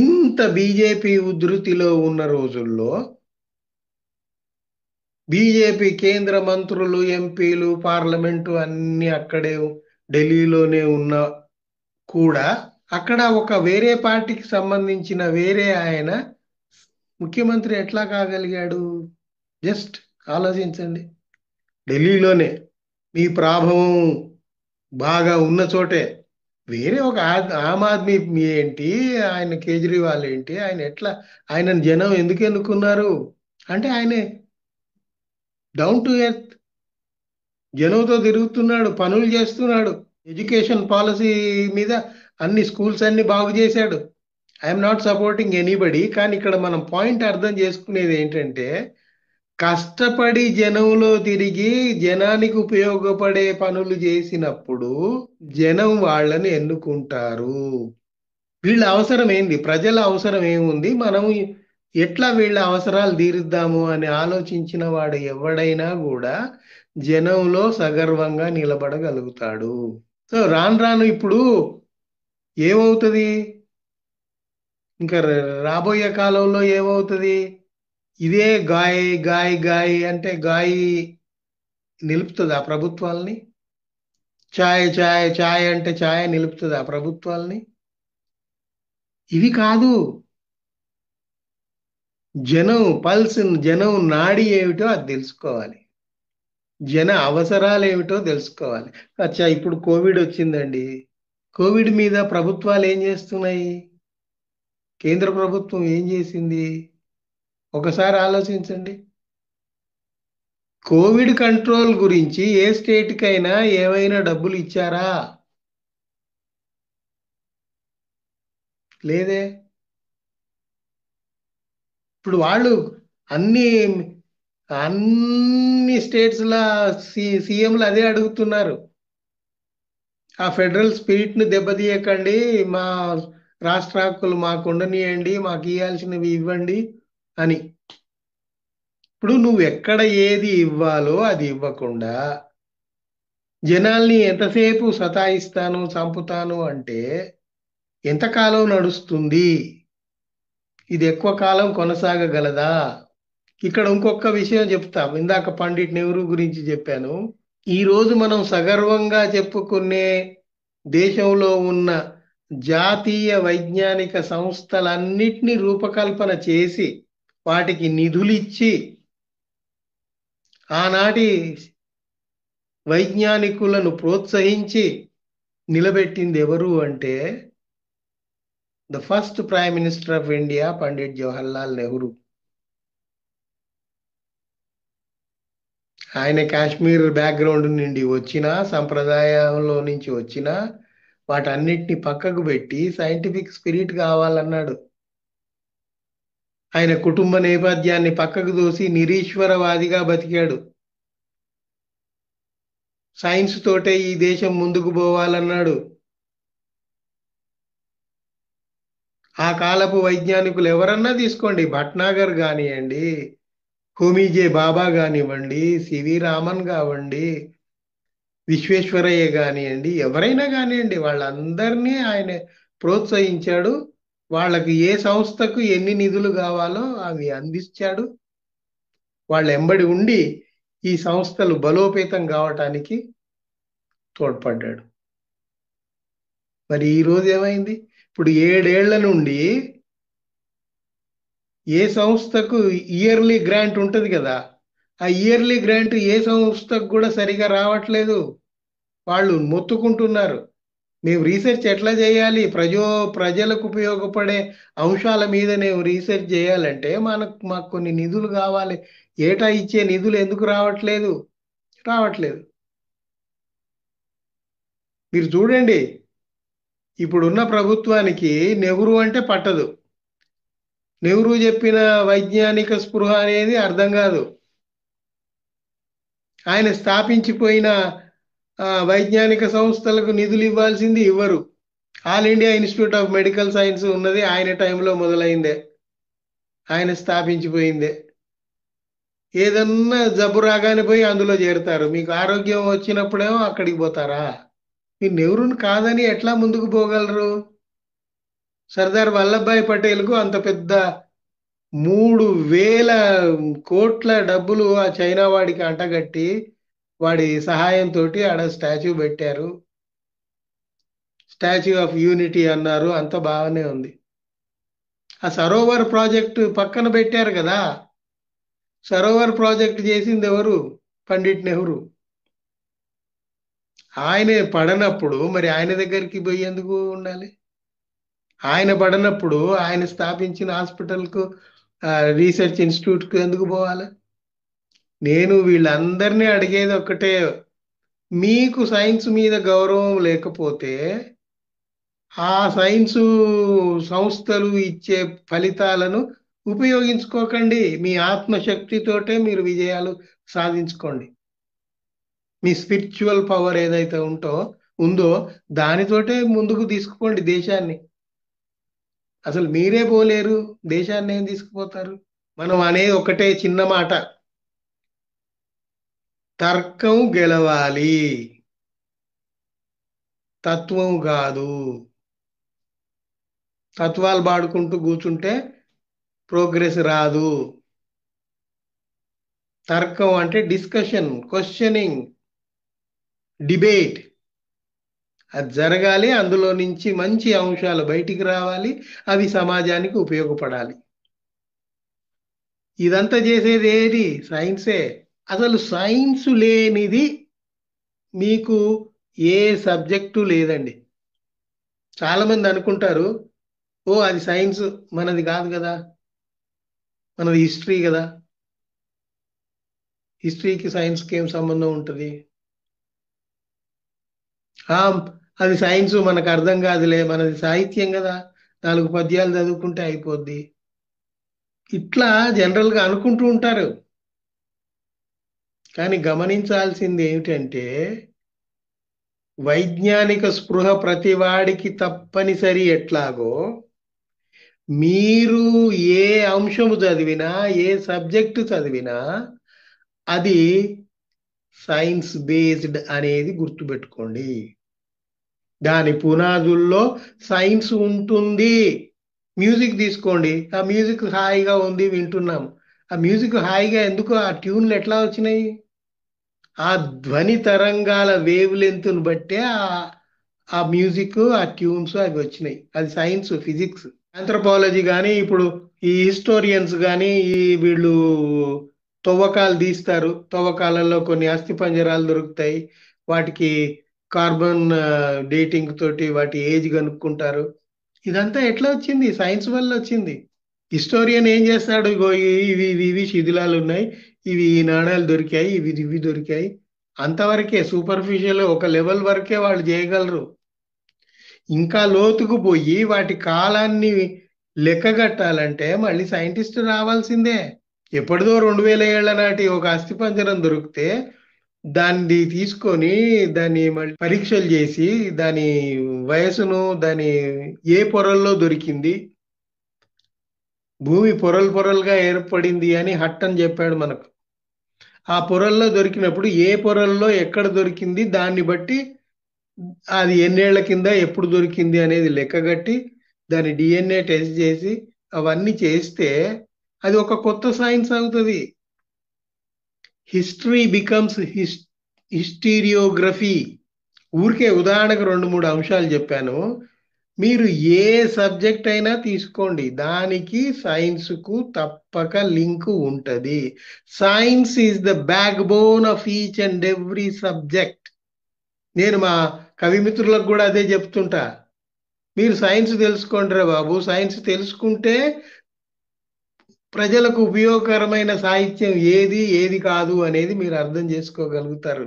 ఇంత బీజేపీ ఉధృతిలో ఉన్న రోజుల్లో బీజేపీ కేంద్ర మంత్రులు ఎంపీలు పార్లమెంటు అన్ని అక్కడే ఢిల్లీలోనే ఉన్న కూడా అక్కడ ఒక వేరే పార్టీకి సంబంధించిన వేరే ఆయన ముఖ్యమంత్రి ఎట్లా కాగలిగాడు జస్ట్ ఆలోచించండి ఢిల్లీలోనే మీ ప్రాభవం బాగా ఉన్న చోటే వేరే ఒక ఆమ్ ఆద్మీ ఏంటి ఆయన కేజ్రీవాల్ ఏంటి ఆయన ఎట్లా ఆయన జనం ఎందుకు ఎన్నుకున్నారు అంటే ఆయనే డౌన్ టు ఎర్త్ జనంతో తిరుగుతున్నాడు పనులు చేస్తున్నాడు ఎడ్యుకేషన్ పాలసీ మీద అన్ని స్కూల్స్ అన్ని బాగు చేశాడు ఐఎమ్ నాట్ సపోర్టింగ్ ఎనీబడి కానీ ఇక్కడ మనం పాయింట్ అర్థం చేసుకునేది ఏంటంటే కష్టపడి జనంలో తిరిగి జనానికి ఉపయోగపడే పనులు చేసినప్పుడు జనం వాళ్ళని ఎన్నుకుంటారు వీళ్ళ అవసరం ఏంది ప్రజల అవసరం ఏముంది మనం ఎట్లా వీళ్ళ అవసరాలు తీరుద్దాము అని ఆలోచించిన వాడు ఎవడైనా కూడా జనంలో సగర్వంగా నిలబడగలుగుతాడు సో రాను రాను ఇప్పుడు ఏమవుతుంది ఇంకా రాబోయే కాలంలో ఏమవుతుంది ఇదే గాయి గాయి గాయి అంటే గాయి నిలుపుతుంది ఆ ప్రభుత్వాల్ని ఛాయ్ ఛాయ్ ఛాయ్ అంటే ఛాయ్ నిలుపుతుంది ఆ ప్రభుత్వాల్ని ఇవి కాదు జనం పల్స్ జనం నాడి ఏమిటో అది తెలుసుకోవాలి జన అవసరాలు ఏమిటో తెలుసుకోవాలి అచ్చా ఇప్పుడు కోవిడ్ వచ్చిందండి కోవిడ్ మీద ప్రభుత్వాలు ఏం చేస్తున్నాయి కేంద్ర ప్రభుత్వం ఏం చేసింది ఒకసారి ఆలోచించండి కోవిడ్ కంట్రోల్ గురించి ఏ స్టేట్కైనా ఏమైనా డబ్బులు ఇచ్చారా లేదే ఇప్పుడు వాళ్ళు అన్ని అన్ని స్టేట్స్లో సీ సీఎంలు అదే అడుగుతున్నారు ఆ ఫెడరల్ స్పిరిట్ని దెబ్బతీయకండి మా రాష్ట్ర హక్కులు మాకు ఉండనియండి మాకు ఇవ్వాల్సినవి ఇవ్వండి అని ఇప్పుడు నువ్వు ఎక్కడ ఏది ఇవ్వాలో అది ఇవ్వకుండా జనాల్ని ఎంతసేపు సతాయిస్తాను చంపుతాను అంటే ఎంతకాలం నడుస్తుంది ఇది ఎక్కువ కాలం కొనసాగగలదా ఇక్కడ ఇంకొక విషయం చెప్తాం ఇందాక పండిట్ నెహ్రూ గురించి చెప్పాను ఈరోజు మనం సగర్వంగా చెప్పుకునే దేశంలో ఉన్న జాతీయ వైజ్ఞానిక సంస్థలన్నిటినీ రూపకల్పన చేసి వాటికి నిధులిచ్చి ఆనాటి వైజ్ఞానికులను ప్రోత్సహించి నిలబెట్టింది ఎవరు అంటే the first prime minister of India Pandit Jawaharlal Nehru ఆయన కాశ్మీర్ బ్యాక్గ్రౌండ్ నుండి వచ్చిన సంప్రదాయంలో నుంచి వచ్చిన వాటన్నిటిని పక్కకు పెట్టి సైంటిఫిక్ స్పిరిట్ కావాలన్నాడు ఆయన కుటుంబ నేపథ్యాన్ని పక్కకు దోసి నిరీశ్వరవాదిగా బతికాడు సైన్స్ తోటే ఈ దేశం ముందుకు పోవాలన్నాడు ఆ కాలపు వైజ్ఞానికులు ఎవరన్నా తీసుకోండి భట్నాగర్ కానివ్వండి హోమీజే బాబా కానివ్వండి సివి రామన్ కావండి విశ్వేశ్వరయ్య కానివ్వండి ఎవరైనా కానివ్వండి వాళ్ళందరినీ ఆయన ప్రోత్సహించాడు వాళ్ళకి ఏ సంస్థకు ఎన్ని నిధులు కావాలో అవి అందించాడు వాళ్ళ ఎంబడి ఉండి ఈ సంస్థలు బలోపేతం కావటానికి తోడ్పడ్డాడు మరి ఈరోజు ఏమైంది ఇప్పుడు ఏడేళ్ల నుండి ఏ సంస్థకు ఇయర్లీ గ్రాంట్ ఉంటుంది కదా ఆ ఇయర్లీ గ్రాంట్ ఏ సంస్థకు కూడా సరిగా రావట్లేదు వాళ్ళు మొత్తుకుంటున్నారు నీవు రీసెర్చ్ ఎట్లా చేయాలి ప్రజో ప్రజలకు ఉపయోగపడే అంశాల మీద నేను రీసెర్చ్ చేయాలంటే మనకు మాకు కొన్ని నిధులు కావాలి ఏటా ఇచ్చే నిధులు ఎందుకు రావట్లేదు రావట్లేదు మీరు చూడండి ఇప్పుడున్న ప్రభుత్వానికి నెహ్రూ అంటే పట్టదు నెహ్రూ చెప్పిన వైజ్ఞానిక స్పృహ అనేది అర్థం కాదు ఆయన స్థాపించిపోయిన వైజ్ఞానిక సంస్థలకు నిధులు ఇవ్వాల్సింది ఇవ్వరు all India institute of medical science ఉన్నది ఆయన టైంలో మొదలైందే ఆయన స్థాపించిపోయిందే ఏదన్నా జబ్బు రాగానే పోయి అందులో చేరుతారు మీకు ఆరోగ్యం వచ్చినప్పుడేమో అక్కడికి పోతారా మీ నెవరుని కాదని ఎట్లా ముందుకు పోగలరు సర్దార్ వల్లభాయ్ పటేల్కు అంత పెద్ద మూడు వేల కోట్ల డబ్బులు ఆ చైనా వాడికి అంటగట్టి వాడి సహాయంతో ఆడ స్టాచ్యూ పెట్టారు స్టాచ్యూ ఆఫ్ యూనిటీ అన్నారు అంత బాగానే ఉంది ఆ సరోవర్ ప్రాజెక్టు పక్కన పెట్టారు కదా సరోవర్ ప్రాజెక్ట్ చేసింది ఎవరు పండిట్ నెహ్రూ ఆయన పడనప్పుడు మరి ఆయన దగ్గరికి పోయి ఎందుకు ఉండాలి ఆయన పడనప్పుడు ఆయన స్థాపించిన హాస్పిటల్కు రీసెర్చ్ ఇన్స్టిట్యూట్కు ఎందుకు పోవాలి నేను వీళ్ళందరినీ అడిగేది ఒక్కటే మీకు సైన్స్ మీద గౌరవం లేకపోతే ఆ సైన్స్ సంస్థలు ఇచ్చే ఫలితాలను ఉపయోగించుకోకండి మీ ఆత్మశక్తితోటే మీరు విజయాలు సాధించుకోండి మీ స్పిరిచువల్ పవర్ ఏదైతే ఉంటో ఉందో దానితోటే ముందుకు తీసుకుపోండి దేశాన్ని అసలు మీరే పోలేరు దేశాన్ని ఏం తీసుకుపోతారు మనం అనేది ఒకటే చిన్న మాట తర్కం గెలవాలి తత్వం కాదు తత్వాలు పాడుకుంటూ కూర్చుంటే ప్రోగ్రెస్ రాదు తర్కం అంటే డిస్కషన్ క్వశ్చనింగ్ డిబేట్ అది జరగాలి అందులో నుంచి మంచి అంశాలు బయటికి రావాలి అవి సమాజానికి ఉపయోగపడాలి ఇదంతా చేసేది ఏది సైన్సే అసలు సైన్స్ లేనిది మీకు ఏ సబ్జెక్టు లేదండి చాలామంది అనుకుంటారు ఓ అది సైన్స్ మనది కాదు కదా మనది హిస్టరీ కదా హిస్టరీకి సైన్స్కి ఏం సంబంధం ఉంటుంది అది సైన్స్ మనకు అర్థం కాదులే మనది సాహిత్యం కదా నాలుగు పద్యాలు చదువుకుంటే అయిపోద్ది ఇట్లా జనరల్గా అనుకుంటూ ఉంటారు కానీ గమనించాల్సింది ఏమిటంటే వైజ్ఞానిక స్పృహ ప్రతివాడికి తప్పనిసరి ఎట్లాగో మీరు ఏ అంశము చదివినా ఏ సబ్జెక్టు చదివినా అది సైన్స్ బేస్డ్ అనేది గుర్తుపెట్టుకోండి దాని పునాదుల్లో సైన్స్ ఉంటుంది మ్యూజిక్ తీసుకోండి ఆ మ్యూజిక్ హాయిగా ఉంది వింటున్నాం ఆ మ్యూజిక్ హాయిగా ఎందుకు ఆ ట్యూన్లు ఎట్లా వచ్చినాయి ఆ ధ్వని తరంగాల వేవ్ లెంత్ను బట్టే ఆ మ్యూజిక్ ఆ ట్యూన్స్ అవి వచ్చినాయి అది సైన్స్ ఫిజిక్స్ ఆంథ్రపాలజీ కానీ ఇప్పుడు ఈ హిస్టోరియన్స్ కానీ ఈ వీళ్ళు తవ్వకాలు తీస్తారు తవ్వకాలలో కొన్ని అస్థి పంజరాలు దొరుకుతాయి వాటికి కార్బన్ డేటింగ్ తోటి వాటి ఏజ్ కనుక్కుంటారు ఇదంతా ఎట్లా వచ్చింది సైన్స్ వల్ల వచ్చింది హిస్టోరియన్ ఏం చేస్తాడు ఇవి ఇవి ఇవి శిథిలాలు ఉన్నాయి ఇవి ఈ నాణాలు దొరికాయి ఇవి ఇవి దొరికాయి అంతవరకే సూపర్ఫిషియల్ ఒక లెవెల్ వరకే వాళ్ళు చేయగలరు ఇంకా లోతుకు పోయి వాటి కాలాన్ని లెక్కగట్టాలంటే మళ్ళీ సైంటిస్ట్ రావాల్సిందే ఎప్పటిదో రెండు వేల ఏళ్ల నాటి ఒక పంజరం దొరికితే దాన్ని తీసుకొని దాన్ని మళ్ళీ పరీక్షలు చేసి దాని వయసును దాని ఏ పొరల్లో దొరికింది భూమి పొరలు పొరలుగా ఏర్పడింది అని హట్ అని చెప్పాడు మనకు ఆ పొరల్లో దొరికినప్పుడు ఏ పొరల్లో ఎక్కడ దొరికింది దాన్ని బట్టి అది ఎన్నేళ్ల కింద ఎప్పుడు దొరికింది అనేది లెక్కగట్టి దాని డిఎన్ఏ టెస్ట్ చేసి అవన్నీ చేస్తే అది ఒక కొత్త సైన్స్ అవుతుంది హిస్టరీ బికమ్స్ హిస్ హిస్టీరియోగ్రఫీ ఊరికే ఉదాహరణకు రెండు మూడు అంశాలు చెప్పాను మీరు ఏ సబ్జెక్ట్ అయినా తీసుకోండి దానికి సైన్స్కు తప్పక లింక్ ఉంటుంది science is the backbone of each and every subject నేను మా కవిమిత్రులకు కూడా అదే చెప్తుంటా మీరు సైన్స్ తెలుసుకోండి రా బాబు సైన్స్ తెలుసుకుంటే ప్రజలకు ఉపయోగకరమైన సాహిత్యం ఏది ఏది కాదు అనేది మీరు అర్థం చేసుకోగలుగుతారు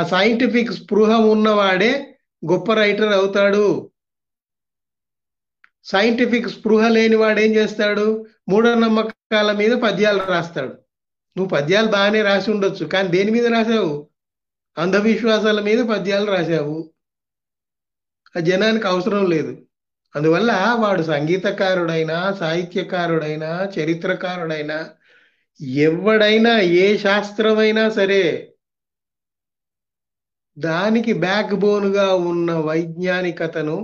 ఆ సైంటిఫిక్ స్పృహ ఉన్నవాడే గొప్ప రైటర్ అవుతాడు సైంటిఫిక్ స్పృహ లేని వాడు ఏం చేస్తాడు మూఢనమ్మకాల మీద పద్యాలు రాస్తాడు నువ్వు పద్యాలు బాగానే రాసి ఉండొచ్చు కానీ దేని మీద రాసావు అంధవిశ్వాసాల మీద పద్యాలు రాశావు ఆ జనానికి అవసరం లేదు అందువల్ల వాడు సంగీతకారుడైనా సాహిత్యకారుడైనా చరిత్రకారుడైనా ఎవడైనా ఏ శాస్త్రమైనా సరే దానికి బ్యాక్ బోన్గా ఉన్న వైజ్ఞానికతను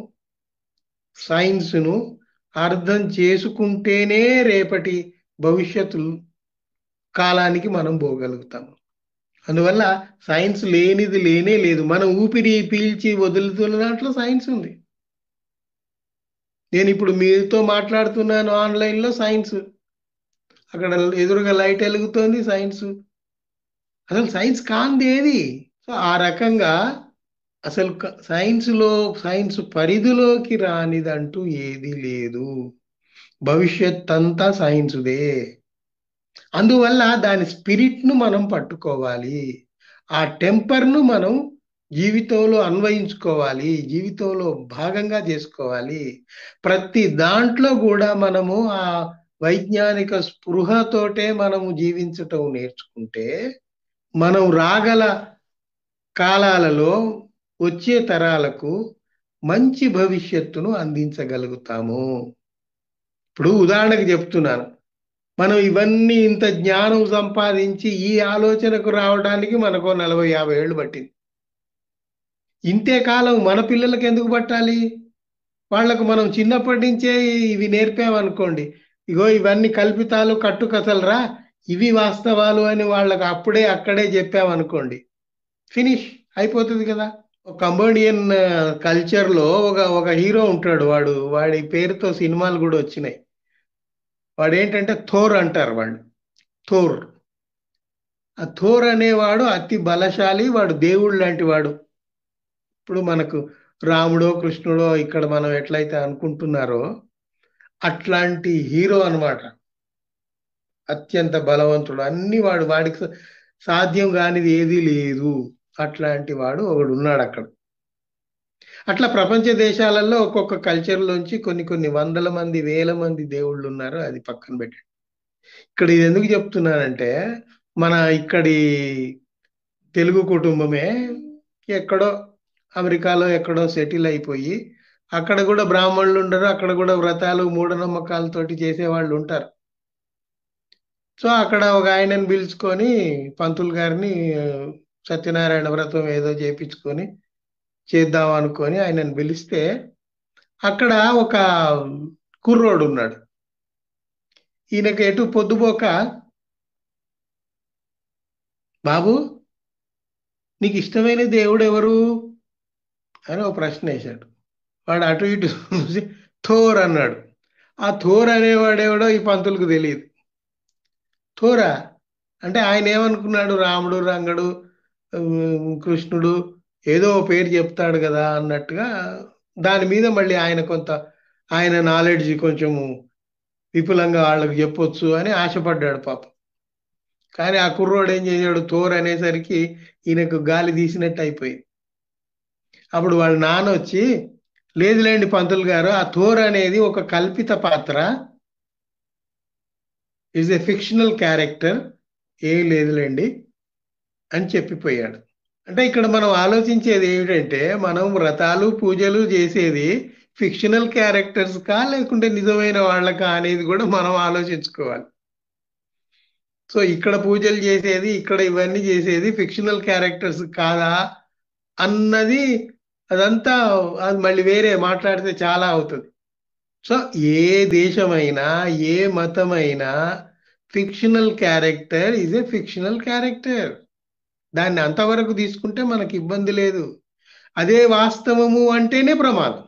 సైన్స్ను అర్థం చేసుకుంటేనే రేపటి భవిష్యత్తు కాలానికి మనం పోగలుగుతాము అందువల్ల సైన్స్ లేనిది లేనే లేదు మనం ఊపిరి పీల్చి వదులుతున్న దాంట్లో సైన్స్ ఉంది నేను ఇప్పుడు మీతో మాట్లాడుతున్నాను ఆన్లైన్లో సైన్స్ అక్కడ ఎదురుగా లైట్ వెలుగుతోంది సైన్స్ అసలు సైన్స్ కాంది ఏది ఆ రకంగా అసలు సైన్స్లో సైన్స్ పరిధిలోకి రానిదంటూ ఏది లేదు భవిష్యత్ అంతా సైన్సుదే అందువల్ల దాని స్పిరిట్ను మనం పట్టుకోవాలి ఆ టెంపర్ను మనం జీవితంలో అన్వయించుకోవాలి జీవితంలో భాగంగా చేసుకోవాలి ప్రతి దాంట్లో కూడా మనము ఆ వైజ్ఞానిక స్పృహతోటే మనము జీవించటం నేర్చుకుంటే మనం రాగల కాలాలలో వచ్చే తరాలకు మంచి భవిష్యత్తును అందించగలుగుతాము ఇప్పుడు ఉదాహరణకు చెప్తున్నాను మనం ఇవన్నీ ఇంత జ్ఞానం సంపాదించి ఈ ఆలోచనకు రావడానికి మనకు నలభై యాభై ఏళ్ళు పట్టింది ఇంతే కాలం మన పిల్లలకు ఎందుకు పట్టాలి వాళ్ళకు మనం చిన్నప్పటి నుంచే ఇవి నేర్పామనుకోండి ఇగో ఇవన్నీ కల్పితాలు కట్టుకథలరా ఇవి వాస్తవాలు అని వాళ్ళకు అప్పుడే అక్కడే చెప్పామనుకోండి ఫినిష్ అయిపోతుంది కదా కమోడియన్ కల్చర్ లో ఒక ఒక హీరో ఉంటాడు వాడు వాడి పేరుతో సినిమాలు కూడా వచ్చినాయి వాడు ఏంటంటే థోర్ అంటారు వాడు థోర్ ఆ థోర్ అనేవాడు అతి బలశాలి వాడు దేవుడు లాంటి వాడు ఇప్పుడు మనకు రాముడో కృష్ణుడో ఇక్కడ మనం ఎట్లయితే అనుకుంటున్నారో అట్లాంటి హీరో అనమాట అత్యంత బలవంతుడు అన్ని వాడు వాడికి సాధ్యం కానిది ఏదీ లేదు అట్లాంటి వాడు ఒకడు ఉన్నాడు అక్కడ అట్లా ప్రపంచ దేశాలలో ఒక్కొక్క కల్చర్లోంచి కొన్ని కొన్ని వందల మంది వేల మంది దేవుళ్ళు ఉన్నారు అది పక్కన పెట్టండి ఇక్కడ ఇది ఎందుకు చెప్తున్నానంటే మన ఇక్కడి తెలుగు కుటుంబమే ఎక్కడో అమెరికాలో ఎక్కడో సెటిల్ అయిపోయి అక్కడ కూడా బ్రాహ్మణులు ఉండరు అక్కడ కూడా వ్రతాలు మూఢనమ్మకాలతోటి చేసేవాళ్ళు ఉంటారు సో అక్కడ ఒక ఆయనను పిలుచుకొని పంతులు గారిని సత్యనారాయణ వ్రతం ఏదో చేపించుకొని చేద్దాం అనుకొని ఆయనను పిలిస్తే అక్కడ ఒక కుర్రోడు ఉన్నాడు ఈయనకి ఎటు పొద్దుపోక బాబు నీకు ఇష్టమైన దేవుడు ఎవరు అని ఒక ప్రశ్న వేశాడు వాడు అటు ఇటు చూసి థోర్ అన్నాడు ఆ థోర్ అనేవాడేవాడో ఈ పంతులకు తెలియదు థోరా అంటే ఆయన ఏమనుకున్నాడు రాముడు రంగడు కృష్ణుడు ఏదో పేరు చెప్తాడు కదా అన్నట్టుగా దాని మీద మళ్ళీ ఆయన కొంత ఆయన నాలెడ్జ్ కొంచెం విపులంగా వాళ్ళకి చెప్పొచ్చు అని ఆశపడ్డాడు పాపం కానీ ఆ కుర్రోడు ఏం చేశాడు తోర్ అనేసరికి ఈయనకు గాలి తీసినట్టు అయిపోయింది అప్పుడు వాళ్ళ నాన్న వచ్చి లేదులేండి పంతులు గారు ఆ తోర్ అనేది ఒక కల్పిత పాత్ర ఈజ్ ఎ ఫిక్షనల్ క్యారెక్టర్ ఏం లేదులేండి అని చెప్పిపోయాడు అంటే ఇక్కడ మనం ఆలోచించేది ఏమిటంటే మనం వ్రతాలు పూజలు చేసేది ఫిక్షనల్ క్యారెక్టర్స్ కా లేకుంటే నిజమైన వాళ్ళకా అనేది కూడా మనం ఆలోచించుకోవాలి సో ఇక్కడ పూజలు చేసేది ఇక్కడ ఇవన్నీ చేసేది ఫిక్షనల్ క్యారెక్టర్స్ కాదా అన్నది అదంతా అది మళ్ళీ వేరే మాట్లాడితే చాలా అవుతుంది సో ఏ దేశమైనా ఏ మతమైనా fictional character is a fictional character దాన్ని అంతవరకు తీసుకుంటే మనకి ఇబ్బంది లేదు అదే వాస్తవము అంటేనే ప్రమాదం